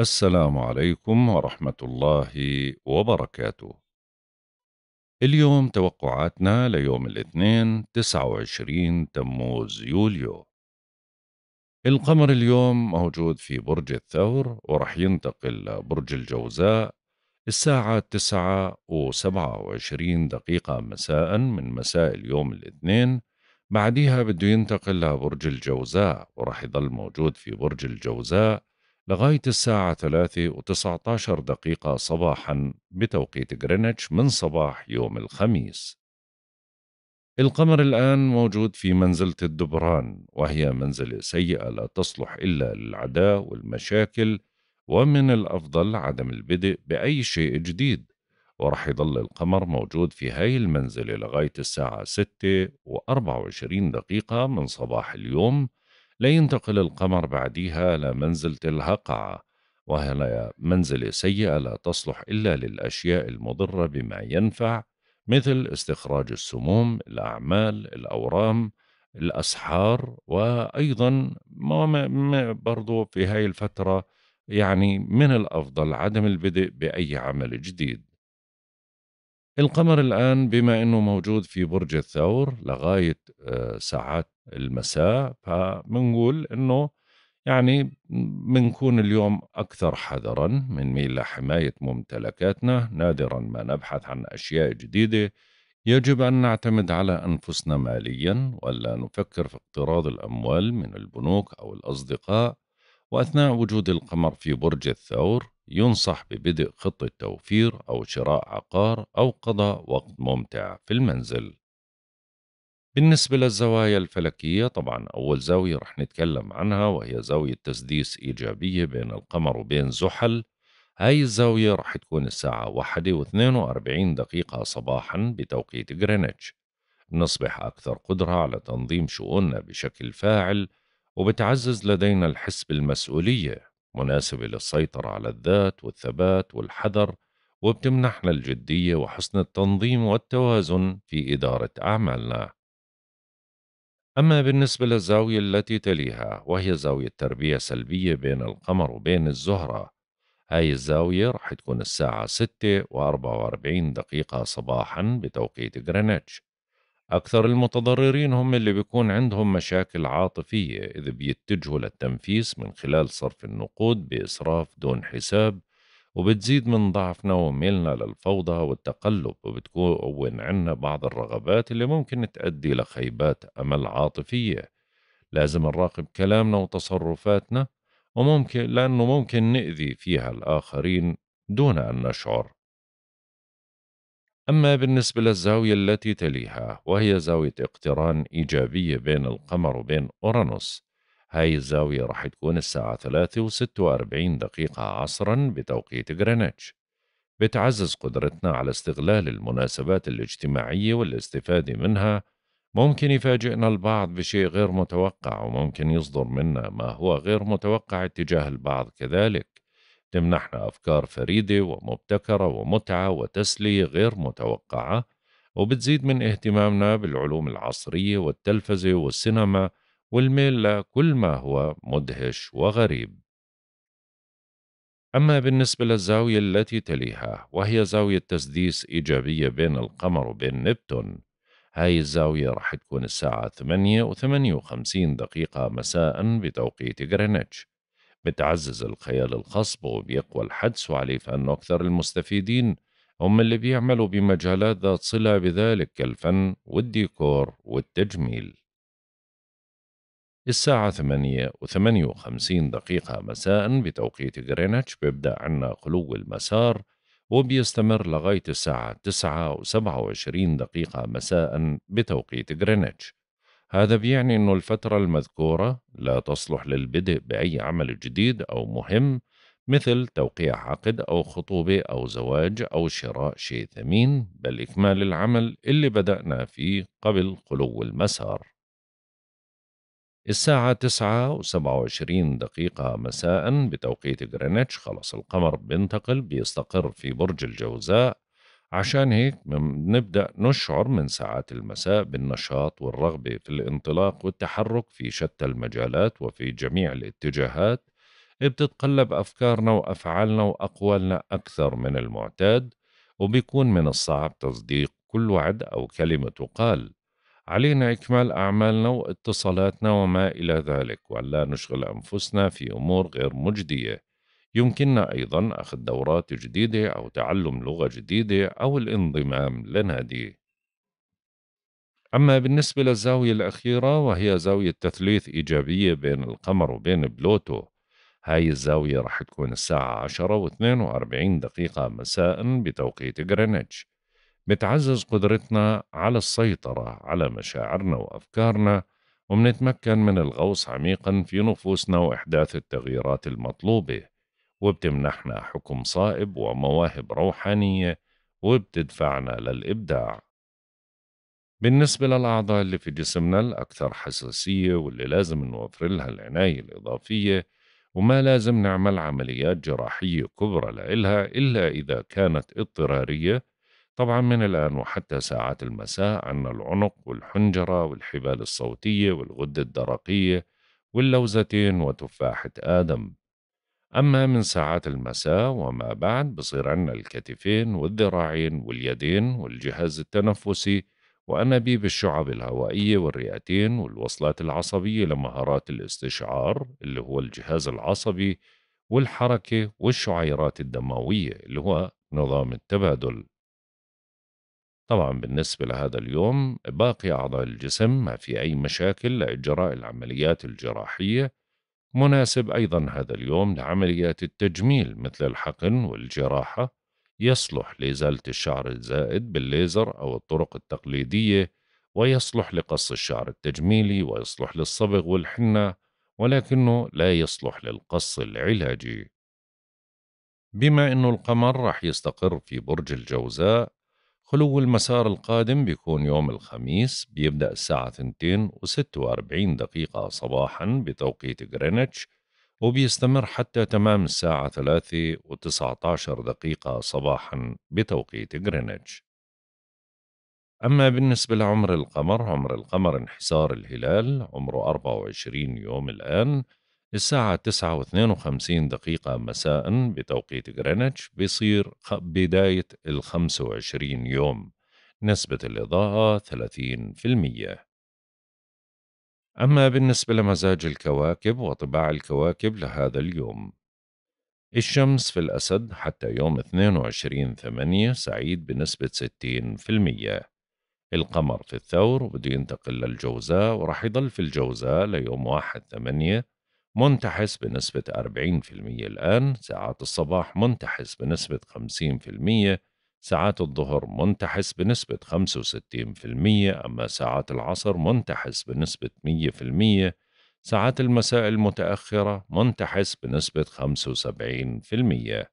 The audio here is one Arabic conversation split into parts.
السلام عليكم ورحمة الله وبركاته. اليوم توقعاتنا ليوم الاثنين 29 تموز يوليو. القمر اليوم موجود في برج الثور ورح ينتقل لبرج الجوزاء الساعة 9 و27 دقيقة مساء من مساء اليوم الاثنين بعديها بده ينتقل لبرج الجوزاء ورح يضل موجود في برج الجوزاء لغاية الساعة ثلاثة و عشر دقيقة صباحا بتوقيت غرينتش من صباح يوم الخميس القمر الآن موجود في منزلة الدبران وهي منزلة سيئة لا تصلح إلا للعداء والمشاكل ومن الأفضل عدم البدء بأي شيء جديد ورح يضل القمر موجود في هاي المنزلة لغاية الساعة ستة و وعشرين دقيقة من صباح اليوم لا ينتقل القمر بعديها إلى منزلة الهقعة وهي منزلة سيئة لا تصلح إلا للأشياء المضرة بما ينفع مثل استخراج السموم، الأعمال، الأورام، الأسحار وأيضا ما برضو في هاي الفترة يعني من الأفضل عدم البدء بأي عمل جديد القمر الآن بما أنه موجود في برج الثور لغاية آه، ساعات المساء فبنقول أنه يعني بنكون اليوم أكثر حذرا من ميل لحماية ممتلكاتنا نادرا ما نبحث عن أشياء جديدة يجب أن نعتمد على أنفسنا ماليا ولا نفكر في اقتراض الأموال من البنوك أو الأصدقاء وأثناء وجود القمر في برج الثور ينصح ببدء خطة توفير أو شراء عقار أو قضاء وقت ممتع في المنزل. بالنسبة للزوايا الفلكية طبعا أول زاوية رح نتكلم عنها وهي زاوية تسديس إيجابية بين القمر وبين زحل هاي الزاوية رح تكون الساعة واحدة واثنين وأربعين دقيقة صباحا بتوقيت غرينتش نصبح أكثر قدرة على تنظيم شؤوننا بشكل فاعل وبتعزز لدينا الحس بالمسؤولية مناسبة للسيطرة على الذات والثبات والحذر وبتمنحنا الجدية وحسن التنظيم والتوازن في إدارة أعمالنا. أما بالنسبة للزاوية التي تليها وهي زاوية تربية سلبية بين القمر وبين الزهرة هاي الزاوية رح تكون الساعة 6 و 44 دقيقة صباحا بتوقيت غرينتش أكثر المتضررين هم اللي بيكون عندهم مشاكل عاطفية إذ بيتجهوا للتنفيس من خلال صرف النقود بإسراف دون حساب وبتزيد من ضعفنا وميلنا للفوضى والتقلب وبتكون عنا بعض الرغبات اللي ممكن تؤدي لخيبات أمل عاطفية لازم نراقب كلامنا وتصرفاتنا وممكن لأنه ممكن نأذي فيها الآخرين دون أن نشعر أما بالنسبة للزاوية التي تليها وهي زاوية اقتران إيجابية بين القمر وبين أورانوس هاي الزاوية راح تكون الساعة 3 و46 دقيقة عصرا بتوقيت غرينتش بتعزز قدرتنا على استغلال المناسبات الاجتماعية والاستفادة منها ممكن يفاجئنا البعض بشيء غير متوقع وممكن يصدر منا ما هو غير متوقع اتجاه البعض كذلك تمنحنا أفكار فريدة ومبتكرة ومتعة وتسلية غير متوقعة وبتزيد من اهتمامنا بالعلوم العصرية والتلفزة والسينما والميل لكل ما هو مدهش وغريب أما بالنسبة للزاوية التي تليها وهي زاوية تسديس إيجابية بين القمر وبين نبتون هاي الزاوية رح تكون الساعة 8 و 58 دقيقة مساء بتوقيت غرينتش بتعزز الخيال الخصب وبيقوى الحدس وعليه فإن أكثر المستفيدين هم اللي بيعملوا بمجالات ذات صلة بذلك كالفن والديكور والتجميل الساعة ثمانية وثمانية وخمسين دقيقة مساء بتوقيت غرينتش بيبدأ عنا خلو المسار وبيستمر لغاية الساعة تسعة وسبعة وعشرين دقيقة مساء بتوقيت غرينتش هذا بيعني أنه الفترة المذكورة لا تصلح للبدء بأي عمل جديد أو مهم مثل توقيع عقد أو خطوبة أو زواج أو شراء شيء ثمين بل إكمال العمل اللي بدأنا فيه قبل خلو المسار الساعة تسعة وسبعة وعشرين دقيقة مساء بتوقيت غرينتش خلص القمر بينتقل بيستقر في برج الجوزاء عشان هيك نبدأ نشعر من ساعات المساء بالنشاط والرغبة في الانطلاق والتحرك في شتى المجالات وفي جميع الاتجاهات بتتقلب أفكارنا وأفعالنا وأقوالنا أكثر من المعتاد وبيكون من الصعب تصديق كل وعد أو كلمة تقال علينا إكمال أعمالنا واتصالاتنا وما إلى ذلك ولا نشغل أنفسنا في أمور غير مجدية يمكننا أيضا أخذ دورات جديدة أو تعلم لغة جديدة أو الانضمام لنادي أما بالنسبة للزاوية الأخيرة وهي زاوية تثليث إيجابية بين القمر وبين بلوتو هاي الزاوية رح تكون الساعة 10 و 42 دقيقة مساء بتوقيت غرينتش بتعزز قدرتنا على السيطرة على مشاعرنا وأفكارنا ومنتمكن من الغوص عميقا في نفوسنا وإحداث التغييرات المطلوبة وبتمنحنا حكم صائب ومواهب روحانية وبتدفعنا للإبداع بالنسبة للأعضاء اللي في جسمنا الأكثر حساسية واللي لازم نوفر لها العناية الإضافية وما لازم نعمل عمليات جراحية كبرى لإلها إلا إذا كانت اضطرارية طبعا من الآن وحتى ساعات المساء عنا العنق والحنجرة والحبال الصوتية والغدة الدرقية واللوزتين وتفاحة آدم أما من ساعات المساء وما بعد بصير عنا الكتفين والذراعين واليدين والجهاز التنفسي وأنابيب الشعب الهوائية والرئتين والوصلات العصبية لمهارات الاستشعار اللي هو الجهاز العصبي والحركة والشعيرات الدموية اللي هو نظام التبادل طبعا بالنسبة لهذا اليوم باقي أعضاء الجسم ما في أي مشاكل لإجراء العمليات الجراحية مناسب أيضا هذا اليوم لعمليات التجميل مثل الحقن والجراحة يصلح لإزالة الشعر الزائد بالليزر أو الطرق التقليدية ويصلح لقص الشعر التجميلي ويصلح للصبغ والحنة ولكنه لا يصلح للقص العلاجي بما أنه القمر رح يستقر في برج الجوزاء خلو المسار القادم بيكون يوم الخميس بيبدأ الساعة 2 و46 دقيقة صباحا بتوقيت غرينتش وبيستمر حتى تمام الساعة 3 و19 دقيقة صباحا بتوقيت غرينتش أما بالنسبة لعمر القمر عمر القمر انحسار الهلال عمره 24 يوم الآن الساعة 9 و 52 دقيقة مساء بتوقيت غرينتش بيصير بداية ال 25 يوم نسبة الإضاءة 30% أما بالنسبة لمزاج الكواكب وطباع الكواكب لهذا اليوم الشمس في الأسد حتى يوم 22 8 سعيد بنسبة 60% القمر في الثور وبده ينتقل للجوزاء ورح يضل في الجوزاء ليوم 1 8 منتحس بنسبة 40% الآن ساعات الصباح منتحس بنسبة 50% ساعات الظهر منتحس بنسبة 65% أما ساعات العصر منتحس بنسبة 100% ساعات المساء المتأخرة منتحس بنسبة 75%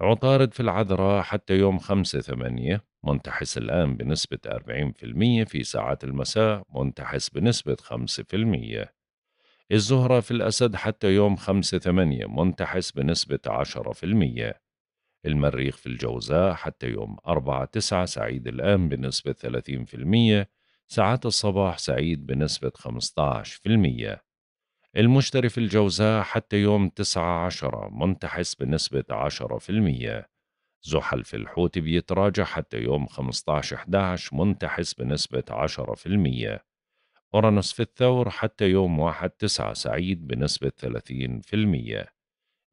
عطارد في العذراء حتى يوم 5 8 منتحس الآن بنسبة 40% في ساعات المساء منتحس بنسبة 5% الزهرة في الأسد حتى يوم 5-8 منتحس بنسبة 10%، المريخ في الجوزاء حتى يوم 4-9 سعيد الآن بنسبة 30%، ساعات الصباح سعيد بنسبة 15%. المشتري في الجوزاء حتى يوم 9-10 منتحس بنسبة 10%. زحل في الحوت بيتراجع حتى يوم 15-11 منتحس بنسبة 10%. أورانوس في الثور حتى يوم واحد تسعة سعيد بنسبة 30%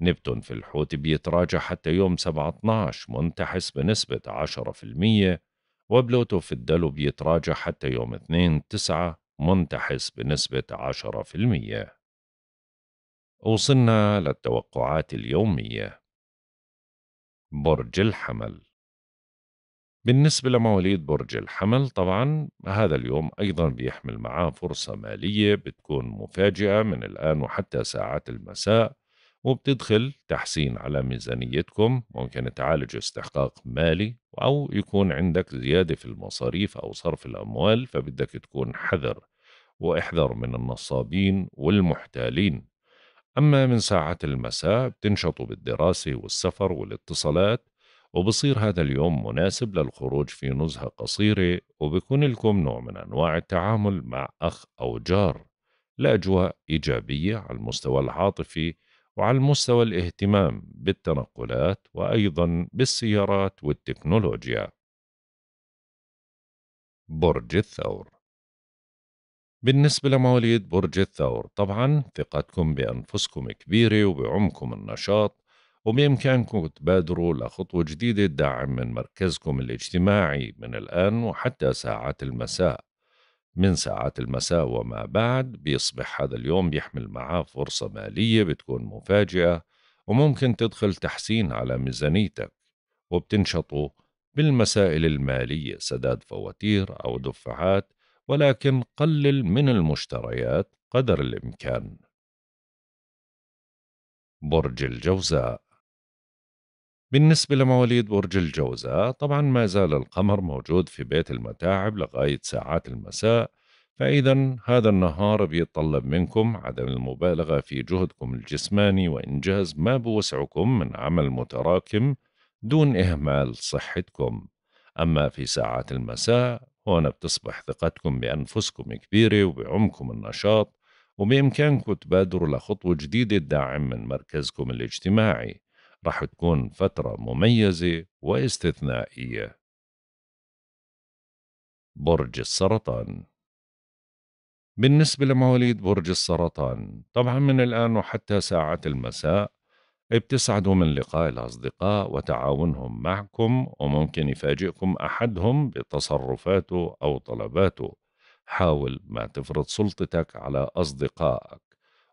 نبتون في الحوت بيتراجع حتى يوم 17 منتحس بنسبة 10% وبلوتو في الدلو بيتراجع حتى يوم 2 9 منتحس بنسبة 10% وصلنا للتوقعات اليومية برج الحمل بالنسبة لمواليد برج الحمل طبعا هذا اليوم أيضا بيحمل معاه فرصة مالية بتكون مفاجئة من الآن وحتى ساعات المساء وبتدخل تحسين على ميزانيتكم ممكن تعالج استحقاق مالي أو يكون عندك زيادة في المصاريف أو صرف الأموال فبدك تكون حذر واحذر من النصابين والمحتالين أما من ساعات المساء بتنشطوا بالدراسة والسفر والاتصالات وبصير هذا اليوم مناسب للخروج في نزهة قصيرة وبكون لكم نوع من أنواع التعامل مع أخ أو جار لأجواء إيجابية على المستوى العاطفي وعلى المستوى الاهتمام بالتنقلات وأيضا بالسيارات والتكنولوجيا برج الثور بالنسبة لمواليد برج الثور طبعا ثقتكم بأنفسكم كبيرة وبعمكم النشاط وبإمكانكم تبادروا لخطوة جديدة الدعم من مركزكم الاجتماعي من الآن وحتى ساعات المساء من ساعات المساء وما بعد بيصبح هذا اليوم بيحمل معاه فرصة مالية بتكون مفاجئة وممكن تدخل تحسين على ميزانيتك وبتنشطوا بالمسائل المالية سداد فواتير أو دفعات ولكن قلل من المشتريات قدر الإمكان برج الجوزاء بالنسبة لمواليد برج الجوزاء طبعا ما زال القمر موجود في بيت المتاعب لغاية ساعات المساء فإذا هذا النهار بيتطلب منكم عدم المبالغة في جهدكم الجسماني وإنجاز ما بوسعكم من عمل متراكم دون إهمال صحتكم أما في ساعات المساء هنا بتصبح ثقتكم بأنفسكم كبيرة وبعمكم النشاط وبإمكانكم تبادروا لخطوة جديدة داعم من مركزكم الاجتماعي رح تكون فترة مميزة واستثنائية برج السرطان بالنسبة لمواليد برج السرطان طبعا من الآن وحتى ساعات المساء بتسعدوا من لقاء الأصدقاء وتعاونهم معكم وممكن يفاجئكم أحدهم بتصرفاته أو طلباته حاول ما تفرض سلطتك على أصدقائك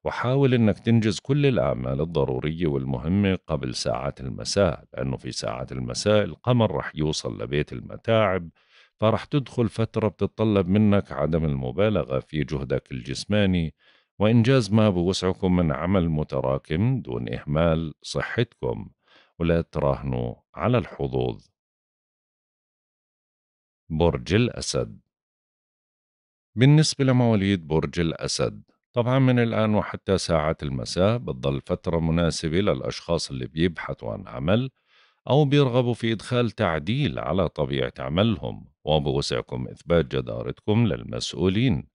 وحاول أنك تنجز كل الأعمال الضرورية والمهمة قبل ساعات المساء لأنه في ساعات المساء القمر رح يوصل لبيت المتاعب فرح تدخل فترة بتتطلب منك عدم المبالغة في جهدك الجسماني وإنجاز ما بوسعكم من عمل متراكم دون إهمال صحتكم ولا تراهنوا على الحظوظ برج الأسد بالنسبة لمواليد برج الأسد طبعا من الآن وحتى ساعات المساء بتضل فترة مناسبة للأشخاص اللي بيبحثوا عن عمل أو بيرغبوا في إدخال تعديل على طبيعة عملهم وبوسعكم إثبات جدارتكم للمسؤولين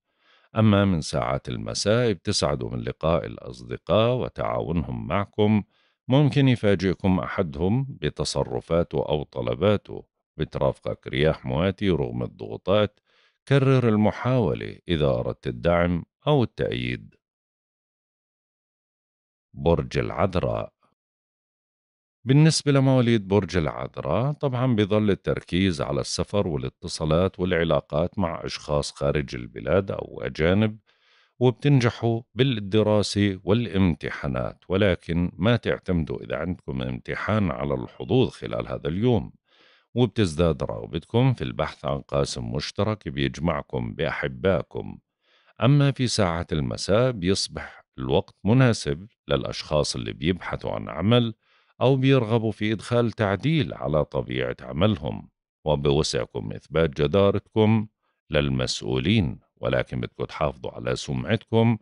أما من ساعات المساء بتسعدوا من لقاء الأصدقاء وتعاونهم معكم ممكن يفاجئكم أحدهم بتصرفاته أو طلباته بترافقك رياح مواتي رغم الضغوطات كرر المحاولة إذا أردت الدعم أو التأييد برج العذراء بالنسبة لمواليد برج العذراء طبعا بيظل التركيز على السفر والاتصالات والعلاقات مع أشخاص خارج البلاد أو أجانب وبتنجحوا بالدراسة والامتحانات ولكن ما تعتمدوا إذا عندكم امتحان على الحظوظ خلال هذا اليوم وبتزداد رغبتكم في البحث عن قاسم مشترك بيجمعكم بأحبائكم أما في ساعة المساء بيصبح الوقت مناسب للأشخاص اللي بيبحثوا عن عمل أو بيرغبوا في إدخال تعديل على طبيعة عملهم وبوسعكم إثبات جدارتكم للمسؤولين ولكن بدكم تحافظوا على سمعتكم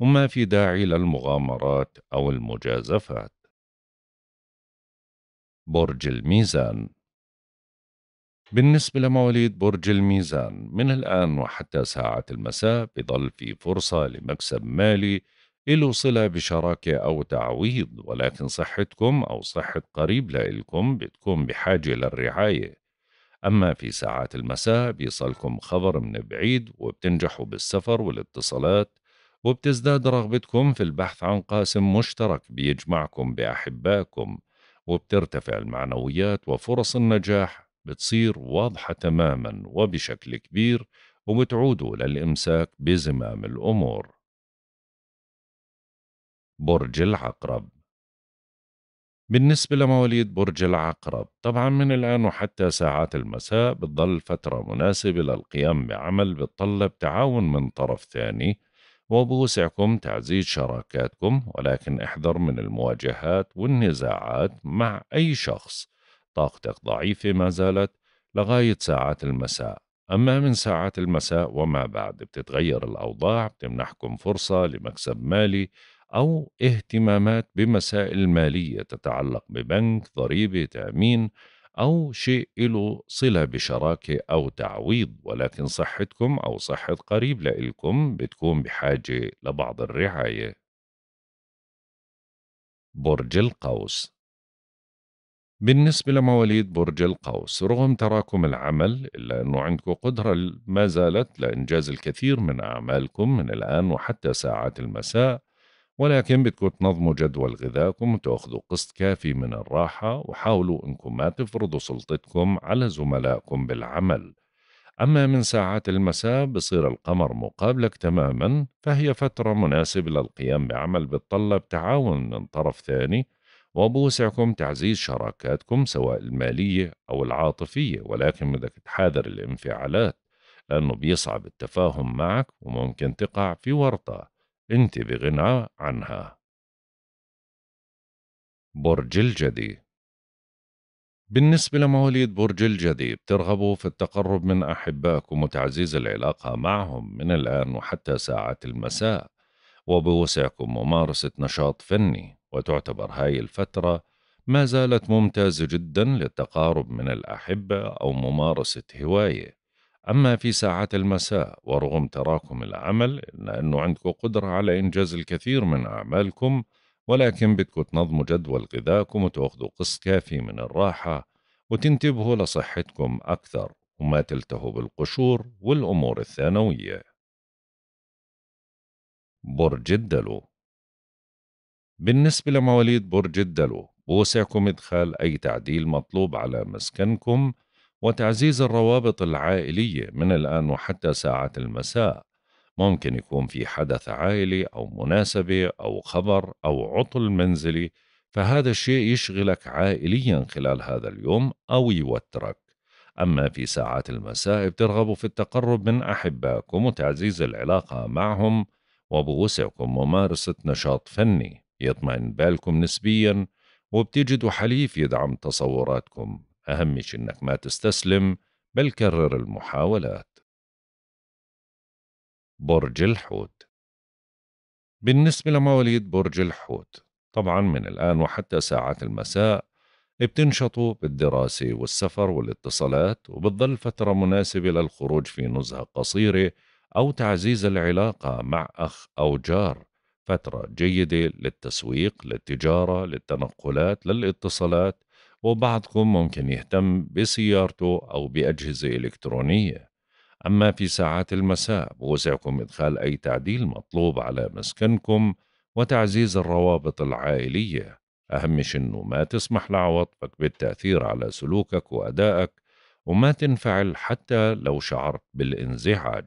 وما في داعي للمغامرات أو المجازفات برج الميزان بالنسبة لمواليد برج الميزان من الآن وحتى ساعة المساء بضل في فرصة لمكسب مالي إلو صلة بشراكة أو تعويض ولكن صحتكم أو صحة قريب لإلكم بتكون بحاجة للرعاية أما في ساعات المساء بيصلكم خبر من بعيد وبتنجحوا بالسفر والاتصالات وبتزداد رغبتكم في البحث عن قاسم مشترك بيجمعكم بأحبائكم وبترتفع المعنويات وفرص النجاح بتصير واضحة تماما وبشكل كبير وبتعودوا للإمساك بزمام الأمور برج العقرب بالنسبة لمواليد برج العقرب طبعا من الآن وحتى ساعات المساء بتضل فترة مناسبة للقيام بعمل بتطلب تعاون من طرف ثاني وبوسعكم تعزيز شراكاتكم ولكن احذر من المواجهات والنزاعات مع أي شخص طاقتك ضعيفة ما زالت لغاية ساعات المساء أما من ساعات المساء وما بعد بتتغير الأوضاع بتمنحكم فرصة لمكسب مالي أو اهتمامات بمسائل مالية تتعلق ببنك ضريبة تأمين أو شيء له صلة بشراكة أو تعويض ولكن صحتكم أو صحة قريب لإلكم بتكون بحاجة لبعض الرعاية برج القوس بالنسبة لمواليد برج القوس رغم تراكم العمل إلا أنه عندكم قدرة ما زالت لإنجاز الكثير من أعمالكم من الآن وحتى ساعات المساء ولكن بدكم تنظموا جدول غذائكم وتأخذوا قسط كافي من الراحة وحاولوا أنكم ما تفرضوا سلطتكم على زملائكم بالعمل أما من ساعات المساء بصير القمر مقابلك تماما فهي فترة مناسبة للقيام بعمل بتطلب تعاون من طرف ثاني وبوسعكم تعزيز شراكاتكم سواء المالية أو العاطفية ولكن بدك تحاذر الانفعالات لأنه بيصعب التفاهم معك وممكن تقع في ورطة أنت بغنى عنها برج الجدي بالنسبة لمواليد برج الجدي بترغبوا في التقرب من أحبائكم وتعزيز العلاقة معهم من الآن وحتى ساعات المساء وبوسعكم ممارسة نشاط فني وتعتبر هاي الفترة ما زالت ممتازة جدا للتقارب من الأحبة أو ممارسة هواية أما في ساعات المساء ورغم تراكم العمل إلا أنه عندكم قدرة على إنجاز الكثير من أعمالكم ولكن بدكم تنظموا جدول غذائكم وتاخذوا قسط كافي من الراحة وتنتبهوا لصحتكم أكثر وما تلتهوا بالقشور والأمور الثانوية برج الدلو بالنسبة لمواليد برج الدلو بوسعكم إدخال أي تعديل مطلوب على مسكنكم وتعزيز الروابط العائلية من الآن وحتى ساعة المساء ممكن يكون في حدث عائلي أو مناسبة أو خبر أو عطل منزلي فهذا الشيء يشغلك عائليا خلال هذا اليوم أو يوترك أما في ساعات المساء بترغبوا في التقرب من أحبائكم وتعزيز العلاقة معهم وبوسعكم ممارسة نشاط فني يطمئن بالكم نسبيا وبتجدوا حليف يدعم تصوراتكم أهم شيء إنك ما تستسلم بل كرر المحاولات برج الحوت بالنسبة لمواليد برج الحوت طبعا من الآن وحتى ساعات المساء بتنشطوا بالدراسة والسفر والاتصالات وبتظل فترة مناسبة للخروج في نزهة قصيرة أو تعزيز العلاقة مع أخ أو جار فترة جيدة للتسويق للتجارة للتنقلات للاتصالات وبعضكم ممكن يهتم بسيارته أو بأجهزة إلكترونية أما في ساعات المساء بوسعكم إدخال أي تعديل مطلوب على مسكنكم وتعزيز الروابط العائلية أهم شيء إنه ما تسمح لعواطفك بالتأثير على سلوكك وأدائك وما تنفعل حتى لو شعرت بالانزعاج